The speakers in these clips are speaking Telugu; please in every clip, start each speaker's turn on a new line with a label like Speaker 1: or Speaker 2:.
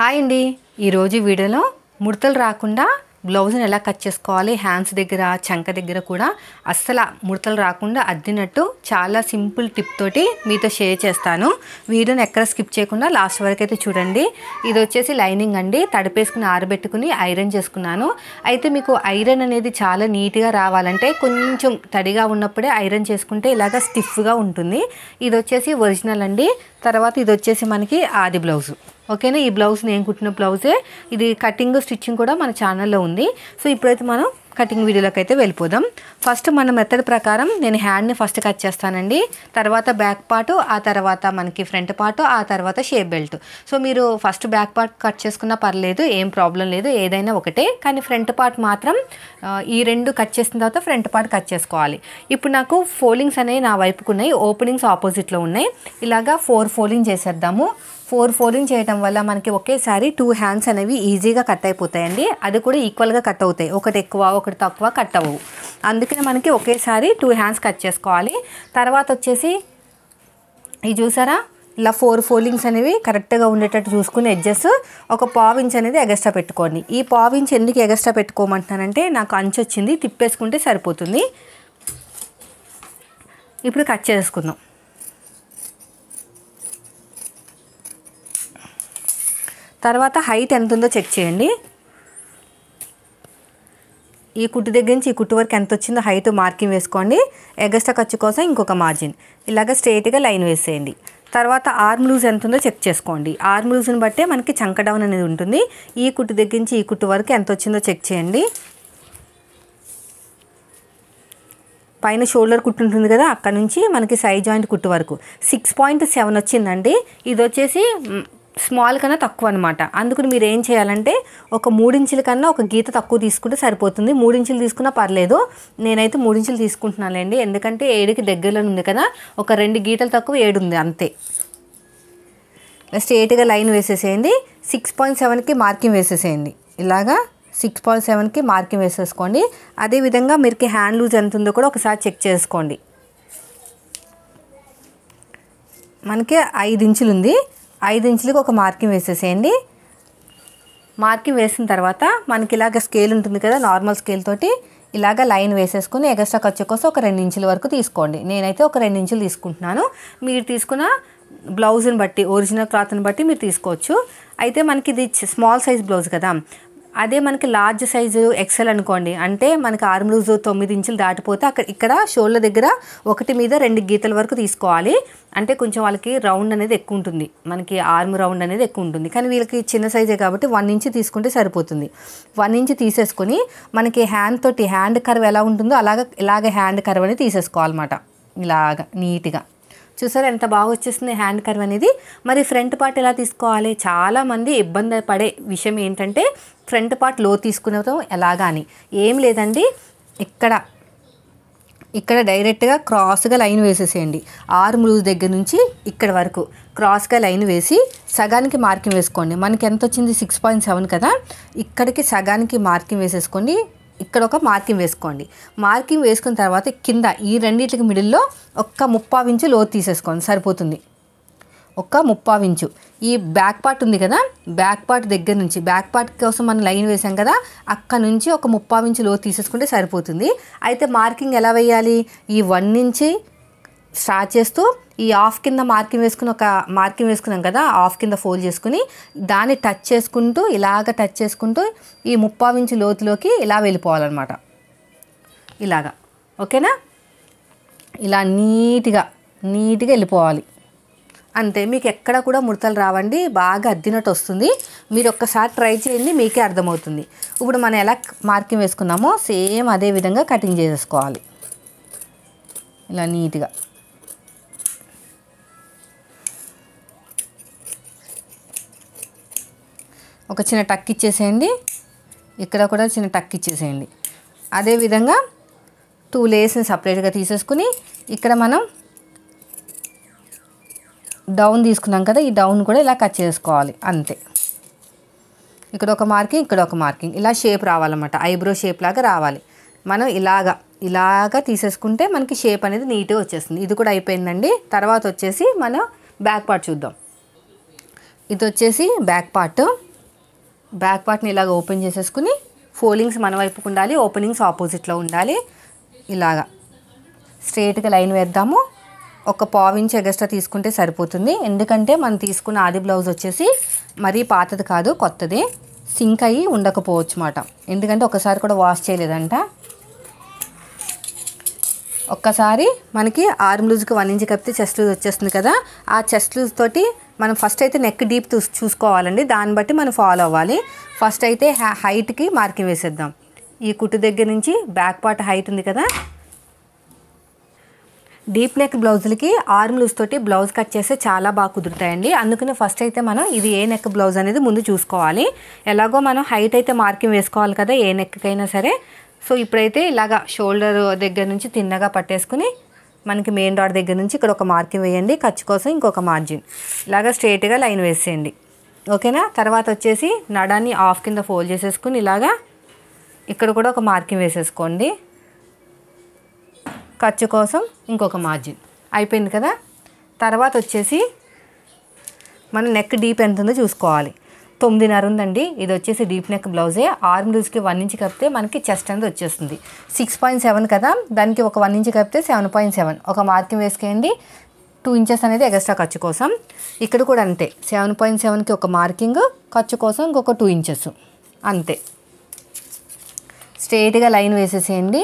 Speaker 1: హాయ్ అండి ఈరోజు వీడియోలో ముడతలు రాకుండా బ్లౌజ్ని ఎలా కట్ చేసుకోవాలి హ్యాండ్స్ దగ్గర చంక దగ్గర కూడా అస్సలు ముడతలు రాకుండా అద్దినట్టు చాలా సింపుల్ టిప్ తోటి మీతో షేర్ చేస్తాను వీడియోని ఎక్కడ స్కిప్ చేయకుండా లాస్ట్ వరకు అయితే చూడండి ఇది వచ్చేసి లైనింగ్ అండి తడిపేసుకుని ఆరబెట్టుకుని ఐరన్ చేసుకున్నాను అయితే మీకు ఐరన్ అనేది చాలా నీట్గా రావాలంటే కొంచెం తడిగా ఉన్నప్పుడే ఐరన్ చేసుకుంటే ఇలాగ స్టిఫ్గా ఉంటుంది ఇది వచ్చేసి ఒరిజినల్ అండి తర్వాత ఇది వచ్చేసి మనకి ఆది బ్లౌజు ఓకేనా ఈ బ్లౌజ్ నేను కుట్టిన బ్లౌజే ఇది కటింగ్ స్టిచ్చింగ్ కూడా మన ఛానల్లో ఉంది సో ఇప్పుడైతే మనం కటింగ్ వీడియోలోకి అయితే వెళ్ళిపోదాం ఫస్ట్ మన మెథడ్ ప్రకారం నేను హ్యాండ్ని ఫస్ట్ కట్ చేస్తానండి తర్వాత బ్యాక్ పార్ట్ ఆ తర్వాత మనకి ఫ్రంట్ పార్ట్ ఆ తర్వాత షేప్ బెల్ట్ సో మీరు ఫస్ట్ బ్యాక్ పార్ట్ కట్ చేసుకున్నా పర్లేదు ఏం ప్రాబ్లం లేదు ఏదైనా ఒకటే కానీ ఫ్రంట్ పార్ట్ మాత్రం ఈ రెండు కట్ చేసిన తర్వాత ఫ్రంట్ పార్ట్ కట్ చేసుకోవాలి ఇప్పుడు నాకు ఫోల్డింగ్స్ అనేవి నా వైపుకు ఉన్నాయి ఓపెనింగ్స్ ఆపోజిట్లో ఉన్నాయి ఇలాగా ఫోర్ ఫోల్డింగ్ చేసేద్దాము ఫోర్ ఫోల్డింగ్ చేయడం వల్ల మనకి ఒకేసారి టూ హ్యాండ్స్ అనేవి ఈజీగా కట్ అయిపోతాయండి అది కూడా ఈక్వల్గా కట్ అవుతాయి ఒకటి ఎక్కువ ఒకటి తక్కువ కట్ అవ్వవు అందుకని మనకి ఒకేసారి టూ హ్యాండ్స్ కట్ చేసుకోవాలి తర్వాత వచ్చేసి ఇది చూసారా ఇలా ఫోర్ ఫోల్డింగ్స్ అనేవి కరెక్ట్గా ఉండేటట్టు చూసుకుని ఎడ్జెస్ ఒక పావించ్ అనేది ఎగస్ట్రా పెట్టుకోండి ఈ పావించ్ ఎందుకు ఎగస్ట్రా పెట్టుకోమంటున్నానంటే నాకు అంచు వచ్చింది తిప్పేసుకుంటే సరిపోతుంది ఇప్పుడు కట్ చేసుకుందాం తర్వాత హైట్ ఎంత ఉందో చెక్ చేయండి ఈ కుట్టు దగ్గర నుంచి ఈ కుట్టు వరకు ఎంత వచ్చిందో హైట్ మార్కింగ్ వేసుకోండి ఎగస్ట్రా ఖర్చు కోసం ఇంకొక మార్జిన్ ఇలాగ స్ట్రైట్గా లైన్ వేసేయండి తర్వాత ఆర్మ్ లూజ్ ఎంత ఉందో చెక్ చేసుకోండి ఆర్మ్ లూజ్ని బట్టే మనకి చంక డౌన్ అనేది ఉంటుంది ఈ కుట్టు దగ్గర నుంచి ఈ కుట్టు వరకు ఎంత వచ్చిందో చెక్ చేయండి పైన షోల్డర్ కుట్టు ఉంటుంది కదా అక్కడ నుంచి మనకి సైజ్ జాయింట్ కుట్టు వరకు సిక్స్ పాయింట్ సెవెన్ వచ్చిందండి ఇది వచ్చేసి స్మాల్ కన్నా తక్కువ అనమాట అందుకని మీరు ఏం చేయాలంటే ఒక మూడించుల కన్నా ఒక గీత తక్కువ తీసుకుంటే సరిపోతుంది మూడించులు తీసుకున్నా పర్లేదు నేనైతే మూడించులు తీసుకుంటున్నానులేండి ఎందుకంటే ఏడుకి దగ్గరలో ఉంది కదా ఒక రెండు గీతలు తక్కువ ఏడు ఉంది అంతే స్ట్రేట్గా లైన్ వేసేసేయండి సిక్స్ పాయింట్ సెవెన్కి మార్కింగ్ వేసేసేయండి ఇలాగా సిక్స్ పాయింట్ సెవెన్కి మార్కింగ్ వేసేసుకోండి అదేవిధంగా మీరుకి హ్యాండ్ లూజ్ ఎంత ఉందో కూడా ఒకసారి చెక్ చేసుకోండి మనకి ఐదు ఇంచులు ఉంది ఐదు ఇంచులకు ఒక మార్కింగ్ వేసేసేయండి మార్కింగ్ వేసిన తర్వాత మనకి ఇలాగ స్కేల్ ఉంటుంది కదా నార్మల్ స్కేల్ తోటి ఇలాగ లైన్ వేసేసుకుని ఎగస్ట్రా ఖర్చు కోసం ఒక రెండు ఇంచుల వరకు తీసుకోండి నేనైతే ఒక రెండు ఇంచులు తీసుకుంటున్నాను మీరు తీసుకున్న బ్లౌజ్ని బట్టి ఒరిజినల్ క్లాత్ని బట్టి మీరు తీసుకోవచ్చు అయితే మనకి ఇది స్మాల్ సైజ్ బ్లౌజ్ కదా అదే మనకి లార్జ్ సైజు ఎక్సెల్ అనుకోండి అంటే మనకి ఆర్మ్ రోజు తొమ్మిది ఇంచులు దాటిపోతే అక్కడ ఇక్కడ షోల్డర్ దగ్గర ఒకటి మీద రెండు గీతల వరకు తీసుకోవాలి అంటే కొంచెం వాళ్ళకి రౌండ్ అనేది ఎక్కువ ఉంటుంది మనకి ఆర్మ్ రౌండ్ అనేది ఎక్కువ ఉంటుంది కానీ వీళ్ళకి చిన్న సైజే కాబట్టి వన్ ఇంచ్ తీసుకుంటే సరిపోతుంది వన్ ఇంచ్ తీసేసుకొని మనకి హ్యాండ్ తోటి హ్యాండ్ కర్వ్ ఎలా ఉంటుందో అలాగ ఇలాగ హ్యాండ్ కర్వ్ అనేది తీసేసుకోవాలన్నమాట ఇలాగ నీట్గా చూసారా ఎంత బాగా వచ్చేస్తుంది హ్యాండ్ కర్వ్ అనేది మరి ఫ్రంట్ పార్ట్ ఎలా తీసుకోవాలి చాలామంది ఇబ్బంది పడే విషయం ఏంటంటే ఫ్రంట్ పార్ట్ లో తీసుకునేతో ఎలాగా అని ఏం లేదండి ఇక్కడ ఇక్కడ డైరెక్ట్గా క్రాస్గా లైన్ వేసేసేయండి ఆరు లూజ్ దగ్గర నుంచి ఇక్కడ వరకు క్రాస్గా లైన్ వేసి సగానికి మార్కింగ్ వేసుకోండి మనకి ఎంత వచ్చింది సిక్స్ పాయింట్ సెవెన్ కదా ఇక్కడికి సగానికి మార్కింగ్ వేసేసుకోండి ఇక్కడ ఒక మార్కింగ్ వేసుకోండి మార్కింగ్ వేసుకున్న తర్వాత కింద ఈ రెండింటికి మిడిల్లో ఒక్క ముప్పా ఇంచు లోతు తీసేసుకోండి సరిపోతుంది ఒక్క ముప్పా ఇంచు ఈ బ్యాక్ పార్ట్ ఉంది కదా బ్యాక్ పార్ట్ దగ్గర నుంచి బ్యాక్ పార్ట్ కోసం మనం లైన్ వేసాం కదా అక్కడ నుంచి ఒక ముప్పా ఇంచు లోతు తీసేసుకుంటే సరిపోతుంది అయితే మార్కింగ్ ఎలా వేయాలి ఈ వన్ ఇంచి స్టార్ట్ చేస్తూ ఈ ఆఫ్ కింద మార్కింగ్ వేసుకుని ఒక మార్కింగ్ వేసుకున్నాం కదా ఆఫ్ కింద ఫోల్డ్ చేసుకుని దాన్ని టచ్ చేసుకుంటూ ఇలాగ టచ్ చేసుకుంటూ ఈ ముప్పా ఇంచు లోతులోకి ఇలా వెళ్ళిపోవాలన్నమాట ఇలాగా ఓకేనా ఇలా నీట్గా నీట్గా వెళ్ళిపోవాలి అంతే మీకు ఎక్కడ కూడా ముడతలు రావండి బాగా అద్దినట్టు వస్తుంది మీరు ఒక్కసారి ట్రై చేయండి మీకే అర్థమవుతుంది ఇప్పుడు మనం ఎలా మార్కింగ్ వేసుకున్నామో సేమ్ అదే విధంగా కటింగ్ చేసేసుకోవాలి ఇలా నీట్గా ఒక చిన్న టక్ ఇచ్చేసేయండి ఇక్కడ కూడా చిన్న టక్ ఇచ్చేసేయండి అదేవిధంగా టూ లేయర్స్ని సపరేట్గా తీసేసుకుని ఇక్కడ మనం డౌన్ తీసుకున్నాం కదా ఈ డౌన్ కూడా ఇలా కట్ చేసుకోవాలి అంతే ఇక్కడ ఒక మార్కింగ్ ఇక్కడ ఒక మార్కింగ్ ఇలా షేప్ రావాలన్నమాట ఐబ్రో షేప్ లాగా రావాలి మనం ఇలాగా ఇలాగా తీసేసుకుంటే మనకి షేప్ అనేది నీట్గా వచ్చేస్తుంది ఇది కూడా అయిపోయిందండి తర్వాత వచ్చేసి మనం బ్యాక్ పార్ట్ చూద్దాం ఇది వచ్చేసి బ్యాక్ పార్ట్ బ్యాక్ పార్ట్ని ఇలాగ ఓపెన్ చేసేసుకుని ఫోలింగ్స్ మన వైపుకు ఉండాలి ఓపెనింగ్స్ ఆపోజిట్లో ఉండాలి ఇలాగా స్ట్రేట్గా లైన్ వేద్దాము ఒక పావించి ఎగస్ట్రా తీసుకుంటే సరిపోతుంది ఎందుకంటే మనం తీసుకున్న ఆది బ్లౌజ్ వచ్చేసి మరీ పాతది కాదు కొత్తది సింక్ అయ్యి ఉండకపోవచ్చు మాట ఎందుకంటే ఒకసారి కూడా వాష్ చేయలేదంట ఒక్కసారి మనకి ఆర్మ్ లూజ్కి వన్ ఇంచ్ కప్పితే చెస్ట్ లూజ్ వచ్చేస్తుంది కదా ఆ చెస్ట్ లూజ్ తోటి మనం ఫస్ట్ అయితే నెక్ డీప్ చూసుకోవాలండి దాన్ని బట్టి మనం ఫాలో అవ్వాలి ఫస్ట్ అయితే హైట్కి మార్కింగ్ వేసేద్దాం ఈ కుట్టు దగ్గర నుంచి బ్యాక్ పార్ట్ హైట్ ఉంది కదా డీప్ నెక్ బ్లౌజులకి ఆర్మ్ లూస్ తోటి బ్లౌజ్ కట్ చేస్తే చాలా బాగా కుదురుతాయండి అందుకని ఫస్ట్ అయితే మనం ఇది ఏ నెక్ బ్లౌజ్ అనేది ముందు చూసుకోవాలి ఎలాగో మనం హైట్ అయితే మార్కింగ్ వేసుకోవాలి కదా ఏ నెక్కైనా సరే సో ఇప్పుడైతే ఇలాగ షోల్డర్ దగ్గర నుంచి తిన్నగా పట్టేసుకుని మనకి మెయిన్ డాట్ దగ్గర నుంచి ఇక్కడ ఒక మార్కింగ్ వేయండి ఖర్చు కోసం ఇంకొక మార్జిన్ ఇలాగా స్ట్రేట్గా లైన్ వేసేయండి ఓకేనా తర్వాత వచ్చేసి నడాన్ని ఆఫ్ కింద ఫోల్డ్ చేసేసుకుని ఇలాగా ఇక్కడ కూడా ఒక మార్కింగ్ వేసేసుకోండి ఖర్చు కోసం ఇంకొక మార్జిన్ అయిపోయింది కదా తర్వాత వచ్చేసి మన నెక్ డీప్ ఎంత ఉందో చూసుకోవాలి తొమ్మిదిన్నర ఉందండి ఇది వచ్చేసి డీప్ నెక్ బ్లౌజే ఆర్మ్ లూజ్కి వన్ ఇంచ్ కప్పితే మనకి చెస్ట్ అనేది వచ్చేస్తుంది సిక్స్ పాయింట్ సెవెన్ కదా దానికి ఒక వన్ ఇంచ్ కప్పితే సెవెన్ పాయింట్ సెవెన్ ఒక మార్కింగ్ వేసుకోండి టూ ఇంచెస్ అనేది ఎక్స్ట్రా ఖర్చు కోసం ఇక్కడ కూడా అంతే సెవెన్ పాయింట్ సెవెన్కి ఒక మార్కింగ్ ఖర్చు కోసం ఇంకొక టూ ఇంచెస్ అంతే స్ట్రైట్గా లైన్ వేసేసేయండి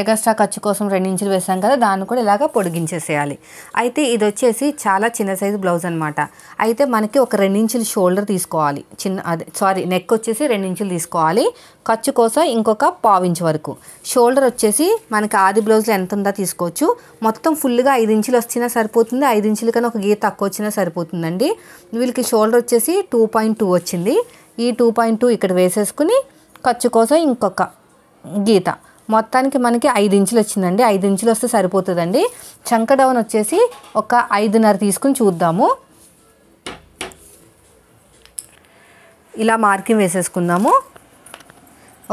Speaker 1: ఎగస్ట్రా ఖర్చు కోసం రెండు ఇంచులు వేసాం కదా దాన్ని కూడా ఇలాగ పొడిగించేసేయాలి అయితే ఇది వచ్చేసి చాలా చిన్న సైజు బ్లౌజ్ అనమాట అయితే మనకి ఒక రెండు ఇంచులు షోల్డర్ తీసుకోవాలి చిన్న అదే సారీ నెక్ వచ్చేసి ఇంచులు తీసుకోవాలి ఖర్చు కోసం ఇంకొక ఇంచు వరకు షోల్డర్ వచ్చేసి మనకి ఆది బ్లౌజ్లో ఎంత ఉందో తీసుకోవచ్చు మొత్తం ఫుల్గా ఐదు ఇంచులు వచ్చినా సరిపోతుంది ఐదు ఇంచుల కన్నా ఒక గీత తక్కువ వచ్చినా సరిపోతుందండి వీళ్ళకి షోల్డర్ వచ్చేసి టూ పాయింట్ టూ వచ్చింది ఈ టూ పాయింట్ టూ ఇక్కడ వేసేసుకుని ఖర్చు కోసం ఇంకొక గీత మొత్తానికి మనకి ఐదు ఇంచులు వచ్చిందండి ఐదు ఇంచులు వస్తే సరిపోతుందండి చంక డౌన్ వచ్చేసి ఒక ఐదున్నర తీసుకుని చూద్దాము ఇలా మార్కింగ్ వేసేసుకుందాము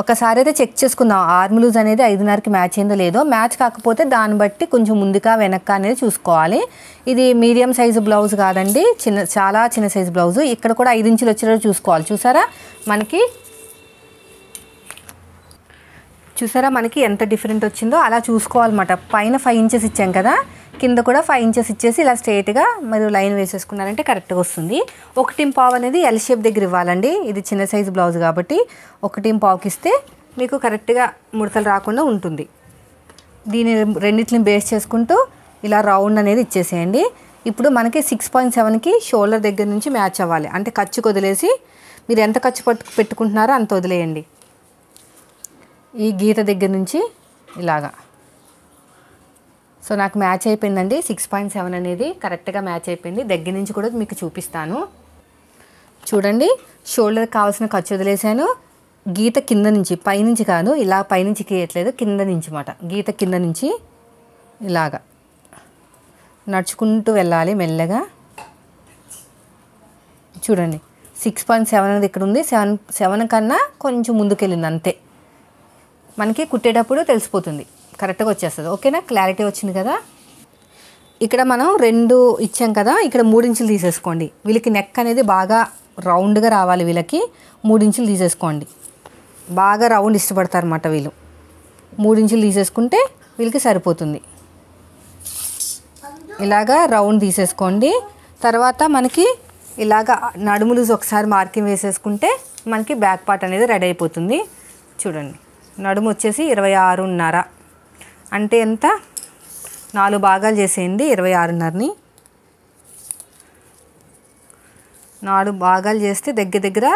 Speaker 1: ఒకసారి అయితే చెక్ చేసుకుందాం ఆర్మ్ లూజ్ అనేది ఐదున్నరకి మ్యాచ్ అయిందో లేదో మ్యాచ్ కాకపోతే దాన్ని బట్టి కొంచెం ముందుగా వెనక్క అనేది చూసుకోవాలి ఇది మీడియం సైజు బ్లౌజ్ కాదండి చిన్న చాలా చిన్న సైజు బ్లౌజ్ ఇక్కడ కూడా ఐదు ఇంచులు వచ్చేటట్టు చూసుకోవాలి చూసారా మనకి చూసారా మనకి ఎంత డిఫరెంట్ వచ్చిందో అలా చూసుకోవాలన్నమాట పైన ఫైవ్ ఇంచెస్ ఇచ్చాం కదా కింద కూడా ఫైవ్ ఇంచెస్ ఇచ్చేసి ఇలా స్ట్రైట్గా మీరు లైన్ వేసేసుకున్నారంటే కరెక్ట్గా వస్తుంది ఒకటి పావు అనేది ఎల్ షేప్ దగ్గర ఇవ్వాలండి ఇది చిన్న సైజు బ్లౌజ్ కాబట్టి ఒకటి పావుకి ఇస్తే మీకు కరెక్ట్గా ముడతలు రాకుండా ఉంటుంది దీని రెండింటిని బేస్ చేసుకుంటూ ఇలా రౌండ్ అనేది ఇచ్చేసేయండి ఇప్పుడు మనకి సిక్స్ పాయింట్ సెవెన్కి షోల్డర్ దగ్గర నుంచి మ్యాచ్ అవ్వాలి అంటే ఖర్చుకు వదిలేసి మీరు ఎంత ఖర్చు పట్టు పెట్టుకుంటున్నారో అంత వదిలేయండి ఈ గీత దగ్గర నుంచి ఇలాగా సో నాకు మ్యాచ్ అయిపోయిందండి సిక్స్ పాయింట్ సెవెన్ అనేది కరెక్ట్గా మ్యాచ్ అయిపోయింది దగ్గర నుంచి కూడా మీకు చూపిస్తాను చూడండి షోల్డర్కి కావాల్సిన ఖర్చు వదిలేసాను గీత కింద నుంచి పైనుంచి కాదు ఇలా పైనుంచి గీయట్లేదు కింద నుంచి మాట గీత కింద నుంచి ఇలాగా నడుచుకుంటూ వెళ్ళాలి మెల్లగా చూడండి సిక్స్ పాయింట్ సెవెన్ అనేది ఇక్కడ ఉంది సెవెన్ సెవెన్ కన్నా కొంచెం ముందుకెళ్ళింది అంతే మనకి కుట్టేటప్పుడు తెలిసిపోతుంది కరెక్ట్గా వచ్చేస్తుంది ఓకేనా క్లారిటీ వచ్చింది కదా ఇక్కడ మనం రెండు ఇచ్చాం కదా ఇక్కడ మూడించులు తీసేసుకోండి వీళ్ళకి నెక్ అనేది బాగా రౌండ్గా రావాలి వీళ్ళకి మూడించులు తీసేసుకోండి బాగా రౌండ్ అన్నమాట వీళ్ళు మూడించులు తీసేసుకుంటే వీళ్ళకి సరిపోతుంది ఇలాగా రౌండ్ తీసేసుకోండి తర్వాత మనకి ఇలాగ నడుములు ఒకసారి మార్కింగ్ వేసేసుకుంటే మనకి బ్యాక్ పార్ట్ అనేది రెడీ అయిపోతుంది చూడండి నడుము వచ్చేసి ఇరవై ఆరున్నర అంటే ఎంత నాలుగు భాగాలు చేసేయండి ఇరవై ఆరున్నరని నాలుగు భాగాలు చేస్తే దగ్గర దగ్గర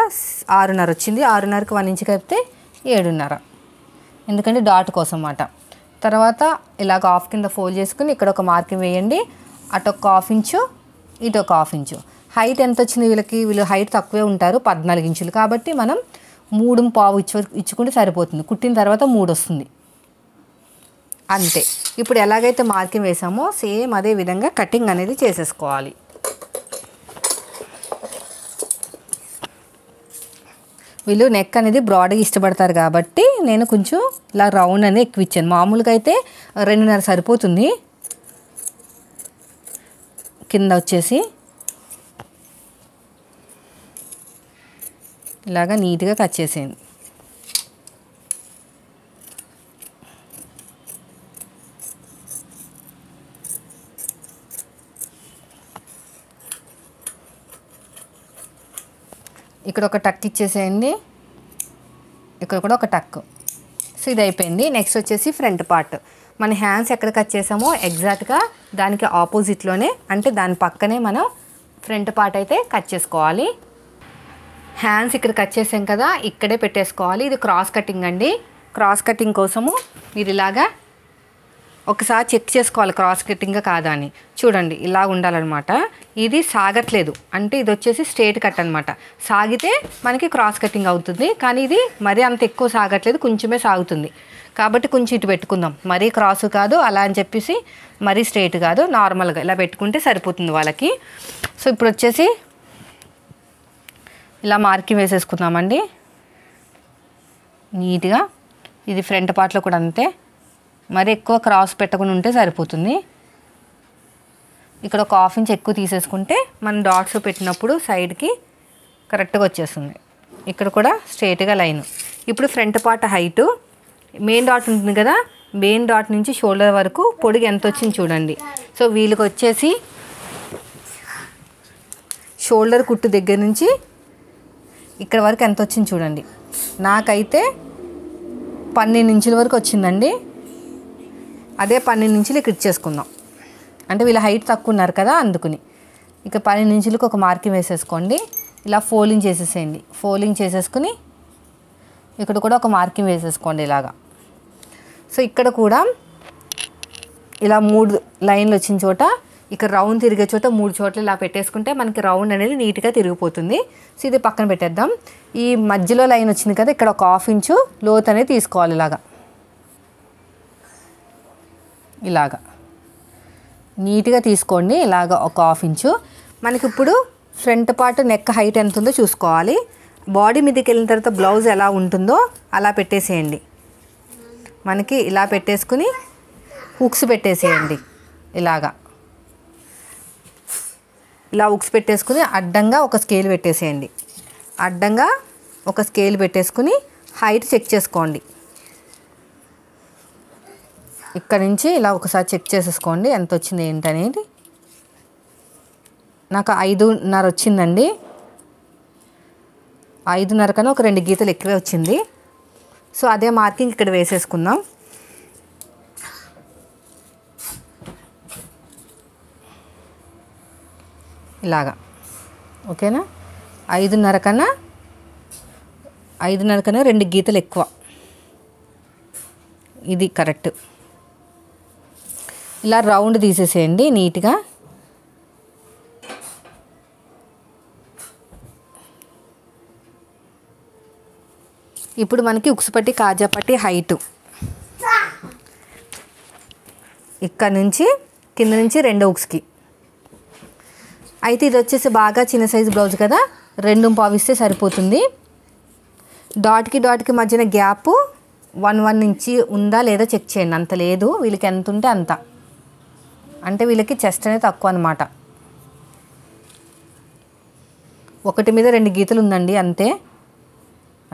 Speaker 1: ఆరున్నర వచ్చింది ఆరున్నరకు వన్ ఇంచ్ కలిపితే ఏడున్నర ఎందుకంటే డాట్ కోసం అన్నమాట తర్వాత ఇలాగ హాఫ్ కింద ఫోల్డ్ చేసుకుని ఇక్కడ ఒక మార్కింగ్ వేయండి అటు ఒక హాఫ్ ఇంచు ఇటు ఒక హాఫ్ ఇంచు హైట్ ఎంత వచ్చింది వీళ్ళకి వీళ్ళు హైట్ తక్కువే ఉంటారు పద్నాలుగు ఇంచులు కాబట్టి మనం మూడు పావు ఇచ్చు ఇచ్చుకుంటే సరిపోతుంది కుట్టిన తర్వాత మూడు వస్తుంది అంతే ఇప్పుడు ఎలాగైతే మార్కింగ్ వేసామో సేమ్ అదే విధంగా కటింగ్ అనేది చేసేసుకోవాలి వీళ్ళు నెక్ అనేది బ్రాడ్గా ఇష్టపడతారు కాబట్టి నేను కొంచెం ఇలా రౌండ్ అనేది ఎక్కువ ఇచ్చాను మామూలుగా అయితే రెండున్నర సరిపోతుంది కింద వచ్చేసి ఇలాగా నీట్గా కట్ చేసేయండి ఇక్కడ ఒక టక్ ఇచ్చేసేయండి ఇక్కడ కూడా ఒక టక్ సో ఇది అయిపోయింది నెక్స్ట్ వచ్చేసి ఫ్రంట్ పార్ట్ మన హ్యాండ్స్ ఎక్కడ కట్ చేసామో ఎగ్జాక్ట్గా దానికి ఆపోజిట్లోనే అంటే దాని పక్కనే మనం ఫ్రంట్ పార్ట్ అయితే కట్ చేసుకోవాలి హ్యాండ్స్ ఇక్కడ కట్ చేసాం కదా ఇక్కడే పెట్టేసుకోవాలి ఇది క్రాస్ కటింగ్ అండి క్రాస్ కటింగ్ కోసము మీరు ఇలాగా ఒకసారి చెక్ చేసుకోవాలి క్రాస్ కటింగ్ కాదా అని చూడండి ఇలా ఉండాలన్నమాట ఇది సాగట్లేదు అంటే ఇది వచ్చేసి స్ట్రేట్ కట్ అనమాట సాగితే మనకి క్రాస్ కటింగ్ అవుతుంది కానీ ఇది మరీ అంత ఎక్కువ సాగట్లేదు కొంచెమే సాగుతుంది కాబట్టి కొంచెం ఇటు పెట్టుకుందాం మరీ క్రాసు కాదు అలా అని చెప్పేసి మరీ స్ట్రేట్ కాదు నార్మల్గా ఇలా పెట్టుకుంటే సరిపోతుంది వాళ్ళకి సో ఇప్పుడు వచ్చేసి ఇలా మార్కింగ్ వేసేసుకుందామండి నీట్గా ఇది ఫ్రంట్ పార్ట్లో కూడా అంతే మరి ఎక్కువ క్రాస్ పెట్టకుండా ఉంటే సరిపోతుంది ఇక్కడ ఒక హాఫ్ ఇంచ్ ఎక్కువ తీసేసుకుంటే మనం డాట్స్ పెట్టినప్పుడు సైడ్కి కరెక్ట్గా వచ్చేస్తుంది ఇక్కడ కూడా స్ట్రేట్గా లైన్ ఇప్పుడు front part height main dot ఉంటుంది కదా మెయిన్ డాట్ నుంచి షోల్డర్ వరకు పొడిగి ఎంత వచ్చింది చూడండి సో వీళ్ళకి వచ్చేసి షోల్డర్ కుట్టు దగ్గర నుంచి ఇక్కడ వరకు ఎంత వచ్చింది చూడండి నాకైతే పన్నెండు ఇంచుల వరకు వచ్చిందండి అదే పన్నెండు ఇంచులు ఇక్కడ ఇచ్చేసుకుందాం అంటే వీళ్ళ హైట్ తక్కువ ఉన్నారు కదా అందుకుని ఇక పన్నెండు ఇంచులకు ఒక మార్కింగ్ వేసేసుకోండి ఇలా ఫోలింగ్ చేసేసేయండి ఫోలింగ్ చేసేసుకుని ఇక్కడ కూడా ఒక మార్కింగ్ వేసేసుకోండి ఇలాగా సో ఇక్కడ కూడా ఇలా మూడు లైన్లు వచ్చిన చోట ఇక రౌండ్ తిరిగే చోట మూడు చోట్ల ఇలా పెట్టేసుకుంటే మనకి రౌండ్ అనేది నీట్గా తిరిగిపోతుంది సో ఇది పక్కన పెట్టేద్దాం ఈ మధ్యలో లైన్ వచ్చింది కదా ఇక్కడ ఒక హాఫ్ ఇంచు లోత్ అనేది తీసుకోవాలి ఇలాగా ఇలాగా నీట్గా తీసుకోండి ఇలాగ ఒక హాఫ్ ఇంచు ఇప్పుడు ఫ్రంట్ పార్ట్ నెక్ హైట్ ఎంత ఉందో చూసుకోవాలి బాడీ మీదకి వెళ్ళిన తర్వాత బ్లౌజ్ ఎలా ఉంటుందో అలా పెట్టేసేయండి మనకి ఇలా పెట్టేసుకుని హుక్స్ పెట్టేసేయండి ఇలాగా ఇలా ఉక్స్ పెట్టేసుకుని అడ్డంగా ఒక స్కేల్ పెట్టేసేయండి అడ్డంగా ఒక స్కేల్ పెట్టేసుకుని హైట్ చెక్ చేసుకోండి ఇక్కడ నుంచి ఇలా ఒకసారి చెక్ చేసేసుకోండి ఎంత వచ్చింది ఏంటనేది నాకు ఐదున్నర వచ్చిందండి ఐదున్నర కన్నా ఒక రెండు గీతలు ఎక్కువే వచ్చింది సో అదే మార్కింగ్ ఇక్కడ వేసేసుకుందాం ఇలాగా ఓకేనా ఐదున్నర కన్నా ఐదున్నర కన్నా రెండు గీతలు ఎక్కువ ఇది కరెక్ట్ ఇలా రౌండ్ తీసేసేయండి నీట్గా ఇప్పుడు మనకి ఉక్సుపట్టి కాజాపట్టి హైటు ఇక్కడ నుంచి కింద నుంచి రెండు ఉక్స్కి అయితే ఇది వచ్చేసి బాగా చిన్న సైజు బ్లౌజ్ కదా రెండు పావిస్తే సరిపోతుంది డాట్కి డాట్కి మధ్యన గ్యాప్ వన్ వన్ ఇంచి ఉందా లేదా చెక్ చేయండి అంత లేదు వీళ్ళకి ఎంత ఉంటే అంత అంటే వీళ్ళకి చెస్ట్ అనేది తక్కువ అనమాట ఒకటి మీద రెండు గీతలు ఉందండి అంతే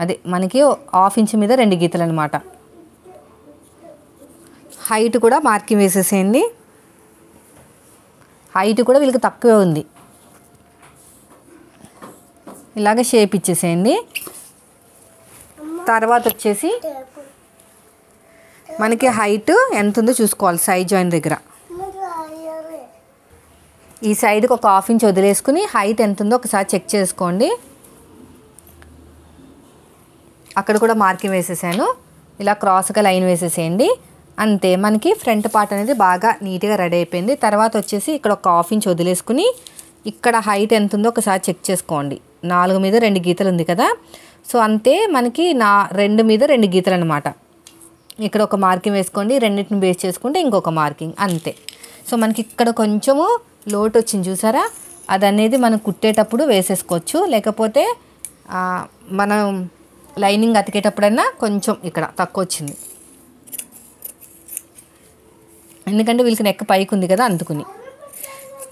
Speaker 1: అదే మనకి హాఫ్ ఇంచ్ మీద రెండు గీతలు అనమాట హైట్ కూడా మార్కింగ్ వేసేసేయండి హైట్ కూడా వీళ్ళకి తక్కువే ఉంది ఇలాగ షేప్ ఇచ్చేసేయండి తర్వాత వచ్చేసి మనకి హైట్ ఎంత ఉందో చూసుకోవాలి సైడ్ జాయిన్ దగ్గర ఈ సైడ్కి ఒక హాఫ్ ఇంచ్ వదిలేసుకుని హైట్ ఎంత ఉందో ఒకసారి చెక్ చేసుకోండి అక్కడ కూడా మార్కింగ్ వేసేసాను ఇలా క్రాస్గా లైన్ వేసేసేయండి అంతే మనకి ఫ్రంట్ పార్ట్ అనేది బాగా నీట్గా రెడీ అయిపోయింది తర్వాత వచ్చేసి ఇక్కడ ఒక హాఫ్ ఇంచ్ వదిలేసుకుని ఇక్కడ హైట్ ఎంత ఉందో ఒకసారి చెక్ చేసుకోండి నాలుగు మీద రెండు గీతలు ఉంది కదా సో అంతే మనకి నా రెండు మీద రెండు గీతలు అనమాట ఇక్కడ ఒక మార్కింగ్ వేసుకోండి రెండింటిని బేస్ చేసుకుంటే ఇంకొక మార్కింగ్ అంతే సో మనకి ఇక్కడ కొంచెము లోటు వచ్చింది చూసారా అది అనేది మనం కుట్టేటప్పుడు వేసేసుకోవచ్చు లేకపోతే మనం లైనింగ్ అతికేటప్పుడైనా కొంచెం ఇక్కడ తక్కువ వచ్చింది ఎందుకంటే వీళ్ళకి నెక్క పైకి ఉంది కదా అందుకుని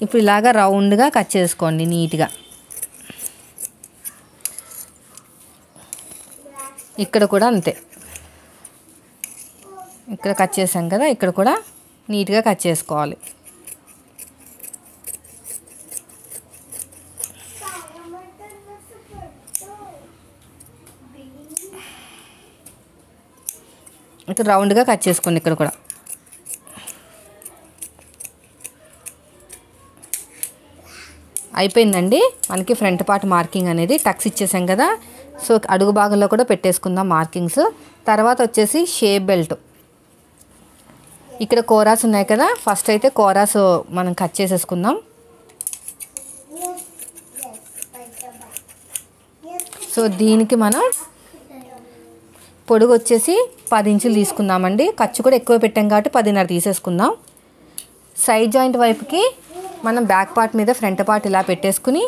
Speaker 1: ఇప్పుడు ఇలాగా రౌండ్గా కట్ చేసుకోండి నీట్గా ఇక్కడ కూడా అంతే ఇక్కడ కట్ చేసాం కదా ఇక్కడ కూడా నీట్గా కట్ చేసుకోవాలి ఇక్కడ రౌండ్గా కట్ చేసుకోండి ఇక్కడ కూడా అయిపోయిందండి మనకి ఫ్రంట్ పార్ట్ మార్కింగ్ అనేది టక్స్ ఇచ్చేసాం కదా సో అడుగు భాగంలో కూడా పెట్టేసుకుందాం మార్కింగ్స్ తర్వాత వచ్చేసి షేప్ బెల్ట్ ఇక్కడ కోరాస్ ఉన్నాయి కదా ఫస్ట్ అయితే కోరాస్ మనం కట్ చేసేసుకుందాం సో దీనికి మనం పొడుగు వచ్చేసి పది ఇంచులు తీసుకుందామండి ఖర్చు కూడా ఎక్కువ పెట్టాం కాబట్టి పదిన్నర తీసేసుకుందాం సైడ్ జాయింట్ వైపుకి మనం బ్యాక్ పార్ట్ మీద ఫ్రంట్ పార్ట్ ఇలా పెట్టేసుకుని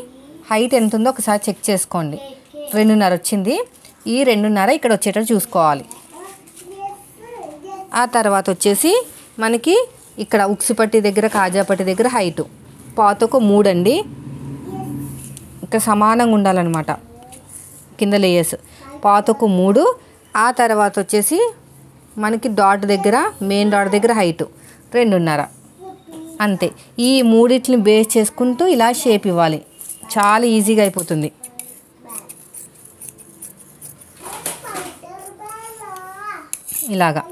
Speaker 1: హైట్ ఎంత ఉందో ఒకసారి చెక్ చేసుకోండి రెండున్నర వచ్చింది ఈ రెండున్నర ఇక్కడ వచ్చేటట్టు చూసుకోవాలి ఆ తర్వాత వచ్చేసి మనకి ఇక్కడ ఉక్సిపట్టి దగ్గర కాజాపట్టి దగ్గర హైటు పాత ఒక మూడు అండి ఇక్కడ సమానంగా ఉండాలన్నమాట కింద లేయర్స్ పాత ఒక మూడు ఆ తర్వాత వచ్చేసి మనకి డాట్ దగ్గర మెయిన్ డాట్ దగ్గర హైటు రెండున్నర అంతే ఈ మూడిట్ని బేస్ చేసుకుంటూ ఇలా షేప్ ఇవ్వాలి చాలా ఈజీగా అయిపోతుంది ఇలాగా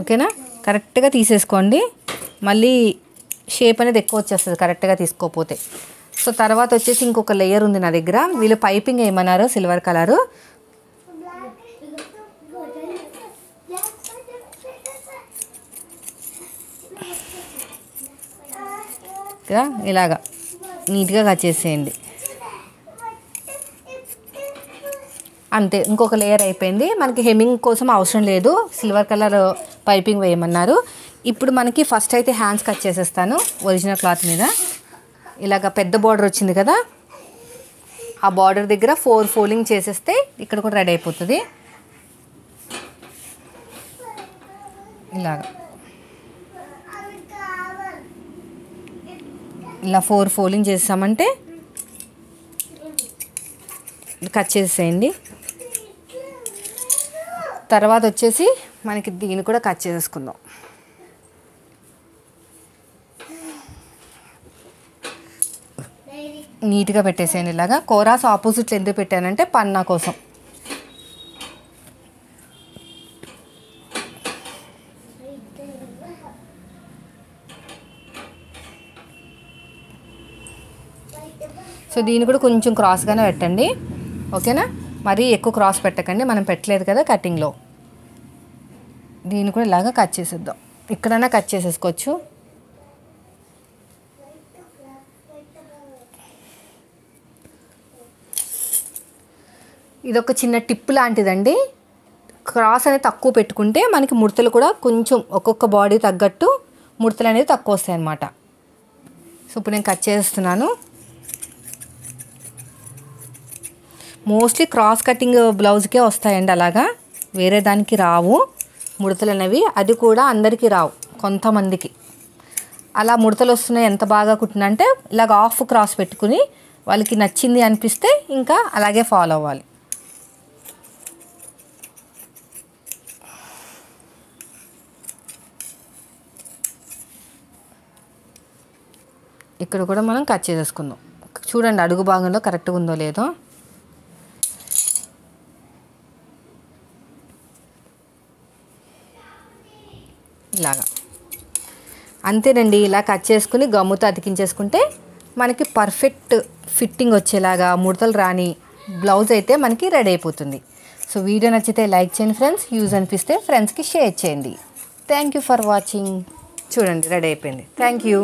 Speaker 1: ఓకేనా కరెక్ట్గా తీసేసుకోండి మళ్ళీ షేప్ అనేది ఎక్కువ వచ్చేస్తుంది కరెక్ట్గా తీసుకోకపోతే సో తర్వాత వచ్చేసి ఇంకొక లేయర్ ఉంది నా దగ్గర వీళ్ళు పైపింగ్ ఏమన్నారు సిల్వర్ కలరు ఇలాగా నీట్గా కట్ చేసేయండి అంతే ఇంకొక లేయర్ అయిపోయింది మనకి హెమ్మింగ్ కోసం అవసరం లేదు సిల్వర్ కలర్ పైపింగ్ వేయమన్నారు ఇప్పుడు మనకి ఫస్ట్ అయితే హ్యాండ్స్ కట్ చేసేస్తాను ఒరిజినల్ క్లాత్ మీద ఇలాగ పెద్ద బార్డర్ వచ్చింది కదా ఆ బార్డర్ దగ్గర ఫోర్ ఫోలింగ్ చేసేస్తే ఇక్కడ కూడా రెడీ అయిపోతుంది ఇలాగ ఇలా ఫోర్ ఫోలింగ్ చేసామంటే కట్ చేసేయండి తర్వాత వచ్చేసి మనకి దీన్ని కూడా కట్ చేసేసుకుందాం నీట్గా పెట్టేసేయండి ఇలాగా కోరాస్ ఆపోజిట్ ఎందుకు పెట్టానంటే పన్నా కోసం సో దీన్ని కూడా కొంచెం క్రాస్గానే పెట్టండి ఓకేనా మరీ ఎక్కువ క్రాస్ పెట్టకండి మనం పెట్టలేదు కదా కటింగ్లో దీన్ని కూడా ఇలాగా కట్ చేసేద్దాం ఇక్కడైనా కట్ చేసేసుకోవచ్చు ఇదొక చిన్న టిప్ లాంటిదండి క్రాస్ అనేది తక్కువ పెట్టుకుంటే మనకి ముడతలు కూడా కొంచెం ఒక్కొక్క బాడీ తగ్గట్టు ముడతలు అనేది తక్కువ వస్తాయి అన్నమాట సో ఇప్పుడు నేను కట్ చేస్తున్నాను మోస్ట్లీ క్రాస్ కటింగ్ బ్లౌజ్కే వస్తాయండి అలాగా వేరే దానికి రావు ముడతలు అనేవి అది కూడా అందరికీ రావు కొంతమందికి అలా ముడతలు వస్తున్నాయి ఎంత బాగా కుట్టిన అంటే ఇలాగ ఆఫ్ క్రాస్ పెట్టుకుని వాళ్ళకి నచ్చింది అనిపిస్తే ఇంకా అలాగే ఫాలో అవ్వాలి ఇక్కడ కూడా మనం కట్ చేసేసుకుందాం చూడండి అడుగు భాగంలో కరెక్ట్గా ఉందో లేదో అంతేనండి ఇలా కట్ చేసుకుని గమ్ముతో అతికించేసుకుంటే మనకి పర్ఫెక్ట్ ఫిట్టింగ్ వచ్చేలాగా ముడతలు రాని బ్లౌజ్ అయితే మనకి రెడీ అయిపోతుంది సో వీడియో నచ్చితే లైక్ చేయండి ఫ్రెండ్స్ యూజ్ అనిపిస్తే ఫ్రెండ్స్కి షేర్ చేయండి థ్యాంక్ యూ ఫర్ వాచింగ్ చూడండి రెడీ అయిపోయింది థ్యాంక్ యూ